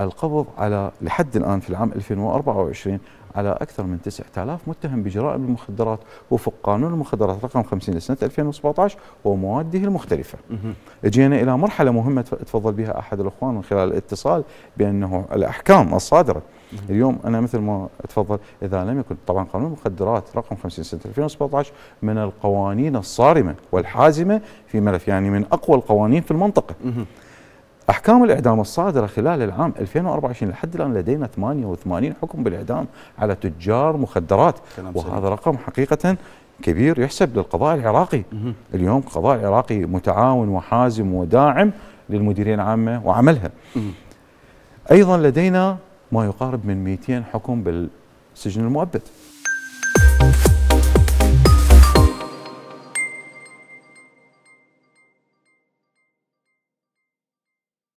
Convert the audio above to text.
القبض على لحد الآن في العام 2024 على أكثر من 9000 متهم بجرائم المخدرات وفق قانون المخدرات رقم 50 لسنة 2017 ومواده المختلفة جينا إلى مرحلة مهمة تفضل بها أحد الأخوان من خلال الاتصال بأنه الأحكام الصادرة اليوم أنا مثل ما تفضل إذا لم يكن طبعا قانون المخدرات رقم 50 سنة 2017 من القوانين الصارمة والحازمة في ملف يعني من أقوى القوانين في المنطقة احكام الاعدام الصادره خلال العام 2024 لحد الان لدينا 88 حكم بالاعدام على تجار مخدرات وهذا رقم حقيقه كبير يحسب للقضاء العراقي اليوم القضاء العراقي متعاون وحازم وداعم للمديريه العامه وعملها ايضا لدينا ما يقارب من 200 حكم بالسجن المؤبد